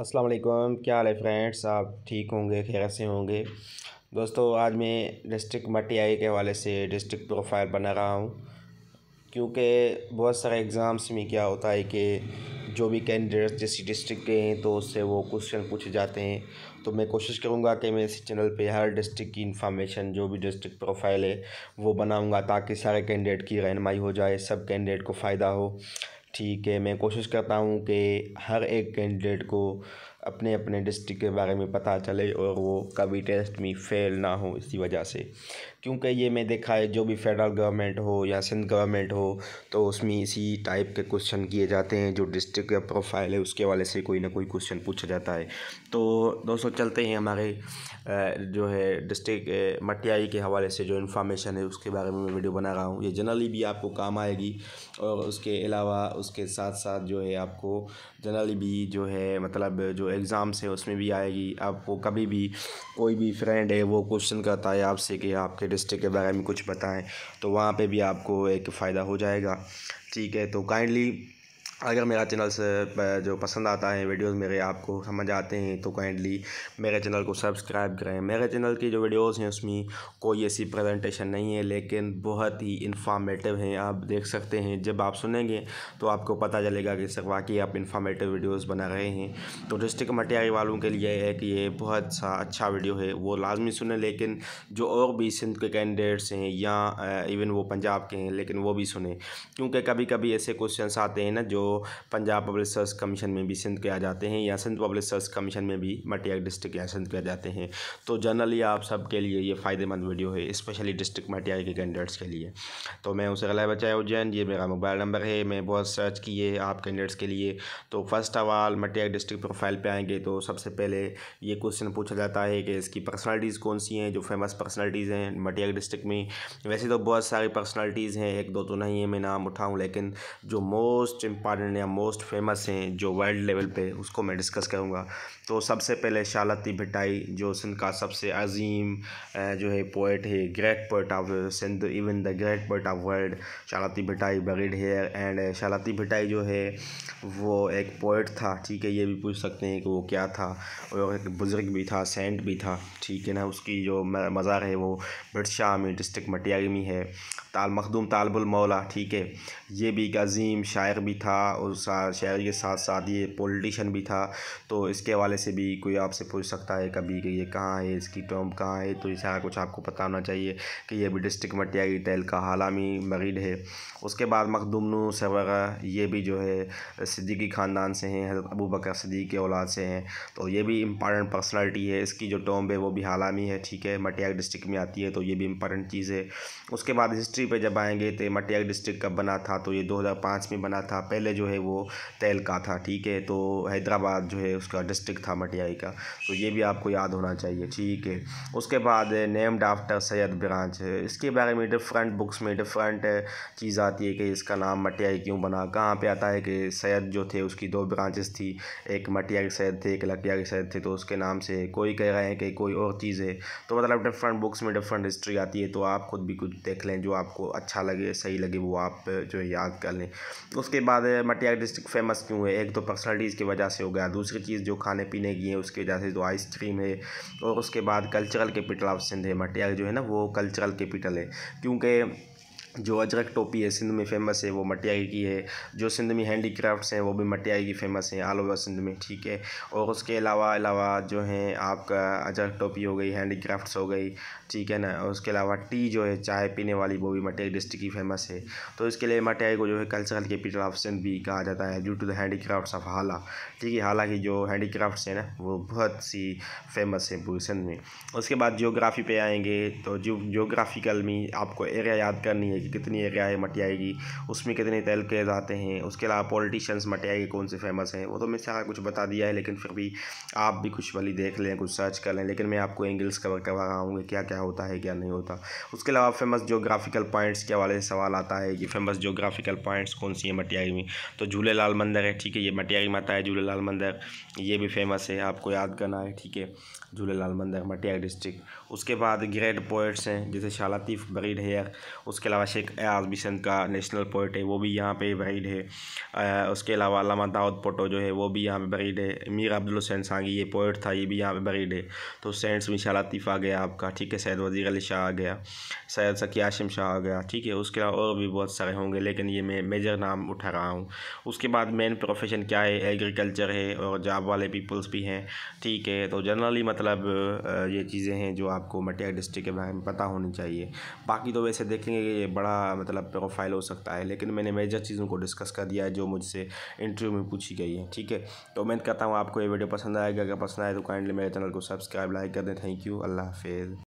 अस्सलाम वालेकुम क्या हाल है फ्रेंड्स आप ठीक होंगे खैर से होंगे दोस्तों आज मैं डिस्ट्रिक्ट मटियाई के हवाले से डिस्ट्रिक्ट प्रोफाइल बना रहा हूँ क्योंकि बहुत सारे एग्ज़ाम्स में क्या होता है कि जो भी कैंडिडेट्स जिस डिस्ट्रिक्ट के हैं तो उससे वो क्वेश्चन पूछे जाते हैं तो मैं कोशिश करूँगा कि मैं इस चैनल पे हर डिस्ट्रिक्ट की इन्फॉर्मेशन जो भी डिस्ट्रिक्ट प्रोफाइल है वो बनाऊँगा ताकि सारे कैंडिडेट की रहनमाई हो जाए सब कैंडिडेट को फ़ायदा हो ठीक है मैं कोशिश करता हूँ कि हर एक कैंडिडेट को अपने अपने डिस्ट्रिक्ट के बारे में पता चले और वो कभी टेस्ट में फेल ना हो इसी वजह से क्योंकि ये मैं देखा है जो भी फेडरल गवर्नमेंट हो या सिंध गवर्नमेंट हो तो उसमें इसी टाइप के क्वेश्चन किए जाते हैं जो डिस्ट्रिक्ट का प्रोफाइल है उसके वाले से कोई ना कोई क्वेश्चन पूछा जाता है तो दोस्तों चलते हैं हमारे जो है डिस्ट्रिक्ट मटियाई के हवाले से जो इन्फॉर्मेशन है उसके बारे में मैं वीडियो बना रहा हूँ ये जनरली भी आपको काम आएगी और उसके अलावा उसके साथ साथ जो है आपको जनरली भी जो है मतलब जो एग्ज़ाम्स है उसमें भी आएगी आपको कभी भी कोई भी फ्रेंड है वो क्वेश्चन करता है आपसे कि आपके डिस्ट्रिक्ट के बारे में कुछ बताएं तो वहाँ पे भी आपको एक फ़ायदा हो जाएगा ठीक है तो काइंडली अगर मेरा चैनल से जो पसंद आता है वीडियोस मेरे आपको समझ आते हैं तो काइंडली मेरे चैनल को सब्सक्राइब करें मेरे चैनल की जो वीडियोस हैं उसमें कोई ऐसी प्रेजेंटेशन नहीं है लेकिन बहुत ही इन्फॉर्मेटिव हैं आप देख सकते हैं जब आप सुनेंगे तो आपको पता चलेगा कि सर वाकई आप इन्फॉर्मेटिव वीडियोज़ बना रहे हैं तो डिस्ट्रिक्ट मटियारी वालों के लिए है कि ये बहुत सा अच्छा वीडियो है वो लाजमी सुने लेकिन जो और भी सिंध के कैंडिडेट्स हैं या इवन वो पंजाब के हैं लेकिन वो भी सुने क्योंकि कभी कभी ऐसे क्वेश्चन आते हैं ना जो पंजाब पब्लिक सर्विस कमीशन में भी सिंध आ जाते हैं या सिंध पब्लिक सर्विस कमीशन में भी मटिया डिस्ट्रिक्ट या सिंध आ जाते हैं तो जनरली आप सबके लिए ये फ़ायदेमंद वीडियो है स्पेशली डिस्ट्रिक्ट मटिया के कैंडिडेट्स के लिए तो मैं उसे गला बचाए उज्जैन ये मेरा मोबाइल नंबर है मैं बहुत सर्च किए आप कैंडिडेट्स के लिए तो फर्स्ट ऑफ ऑल मटिया डिस्ट्रिक्ट प्रोफाइल पर आएंगे तो सबसे पहले ये क्वेश्चन पूछा जाता है कि इसकी पर्सनलिटीज़ कौन सी हैं जो फेमस पर्सनलिटीज़ हैं मटिया डिस्ट्रिक्ट में वैसे तो बहुत सारी पर्सनलिटीज़ हैं एक दो तो नहीं है मैं नाम उठाऊँ लेकिन जो मोस्ट इम्पॉर्टेंट इम्पॉर्टेंट या मोस्ट फेमस हैं जो वर्ल्ड लेवल पे उसको मैं डिस्कस करूँगा तो सबसे पहले शालती भिटाई जो सिंध का सबसे अजीम जो है पोइट है great poet of Sindh even the great poet of world Shah Latif Bhitai buried here and Shah Latif Bhitai जो है वो एक पोइट था ठीक है ये भी पूछ सकते हैं कि वो क्या था और एक बुज़ुर्ग भी था सेंट भी था ठीक है ना उसकी जो मज़ार है वो बिरसा में डिस्ट्रिक्ट मटियाई में है ताल मखदूम तालबुल मौला ठीक है ये भी एक अजीम शायर भी था और शायरी के साथ साथ ये पोलिटिशन भी था तो इसके हवाले से भी कोई आपसे पूछ सकता है कभी कि ये कहाँ है इसकी टॉम कहाँ है तो ये सारा कुछ आपको पता होना चाहिए कि ये भी डिस्ट्रिक्ट मटिया की का हालामी मरीड है उसके बाद मखदूमन सवर ये भी जो है सिद्दीकी ख़ानदान से हैं हज़रत अबू बकर सदीक के औलाद से हैं तो ये भी इंपॉर्टेंट पर्सनलिटी है इसकी जो टॉम्ब है वो भी हालामी है ठीक है मटिया डिस्ट्रिक्ट में आती है तो ये भी इंपॉर्टेंट चीज़ है उसके बाद हिस्ट्री पे जब आएंगे तो मटिया डिस्ट्रिक्ट कब बना था तो ये 2005 में बना था पहले जो है वो तेल का था ठीक है तो हैदराबाद जो है उसका डिस्ट्रिक्ट था मटियाई का तो ये भी आपको याद होना चाहिए ठीक है उसके बाद नेम्ड आफ्टर सैद ब्रांच है इसके बारे में डिफरेंट बुक्स में डिफरेंट चीज़ आती है कि इसका नाम मटियाई क्यों बना कहाँ पर आता है कि सैद जो थे उसकी दो ब्रांचेस थी एक मटिया के सैद थे एक लटिया के सैद थे तो उसके नाम से कोई कह रहे हैं कि कोई और चीज़ है तो मतलब डिफरेंट बुक्स में डिफरेंट हिस्ट्री आती है तो आप खुद भी कुछ देख लें जो आप आपको अच्छा लगे सही लगे वो आप जो है याद कर लें उसके बाद मटिया डिस्ट्रिक्ट फेमस क्यों है एक तो पर्सनलिटीज़ की वजह से हो गया दूसरी चीज़ जो खाने पीने की है उसकी वजह से जो आइसक्रीम है और उसके बाद कल्चरल कैपिटल ऑफ सिंध है मटिया जो है ना वो कल्चरल कैपिटल है क्योंकि जो अजरक टोपी है सिंध में फेमस है वो मटियाई की है जो सिंध में हैंडी क्राफ्ट्स हैं वो भी मटियाई की फेमस हैं ऑल ओवर सिंध में ठीक है और उसके अलावा अलावा जो है आपका अजरक टोपी हो गई हैंडी क्राफ्ट्स हो गई ठीक है ना और उसके अलावा टी जो है चाय पीने वाली वो भी मटियाई डिस्ट्रिक्ट की फेमस है तो इसके लिए मटियाई को जो है कल्चरल कैपिटल ऑफ सिंध भी कहा जाता है due to the handicraft of Hala ठीक है हालाँकि जो हैंडी क्राफ्ट्स है ना वो बहुत सी फेमस है पूरे सिंध में उसके बाद जियोग्राफी पर आएँगे तो जो जियोग्राफिकल में आपको एरिया याद करनी है कितनी क्या मटियाई की उसमें कितने तेल के जाते हैं उसके अलावा पॉलिटिशियंस मटियाई कौन से फेमस हैं वो तो मैंने सारा कुछ बता दिया है लेकिन फिर भी आप भी कुछ वाली देख लें कुछ सर्च कर लें लेकिन मैं आपको एंगल्स कवर करवा रहा हूँ क्या क्या होता है क्या नहीं होता उसके अलावा फेमस जोग्राफिकल पॉइंट्स के हवाले से सवाल आता है कि फेमस जोग्राफिकल पॉइंट्स कौन सी है मटियाई में तो झूले लाल मंदिर है ठीक है ये में माता है झूले लाल मंदिर ये भी फेमस है आपको याद करना है ठीक है झूले लाल मंदिर मटियाई डिस्ट्रिक्ट उसके बाद ग्रेट पोइट्स हैं जैसे शालातीफ़ बरीड हेयर उसके अलावा शेख एयाज मिशन का नेशनल पोइट है वो भी यहाँ पे बरीड है आ, उसके अलावा अलामा दाऊद पोटो जो है वो भी यहाँ पे बरीड है मीर अब्दुल हुसैन सांगी ये पोइट था ये भी यहाँ पे बरीड है तो सेंट्स मिशा लतीफ़ आ गया आपका ठीक है सैद वजीर अली शाह आ गया सैद सकी आशिम शाह आ गया ठीक है उसके अलावा और भी बहुत सारे होंगे लेकिन ये मैं मेजर नाम उठा रहा हूँ उसके बाद मेन प्रोफेशन क्या है एग्रीकल्चर है और जॉब वाले पीपल्स भी हैं ठीक है तो जनरली मतलब ये चीज़ें हैं जो आपको मटिया डिस्ट्रिक्ट के बारे में पता होनी चाहिए बाकी तो वैसे देखेंगे बड़ा मतलब प्रोफाइल हो सकता है लेकिन मैंने मेजर चीज़ों को डिस्कस कर दिया है जो मुझसे इंटरव्यू में पूछी गई है ठीक है तो उम्मीद करता हूँ आपको ये वीडियो पसंद आएगा अगर पसंद आए तो काइंडली मेरे चैनल को सब्सक्राइब लाइक कर दें थैंक यू अल्लाह हाफिज़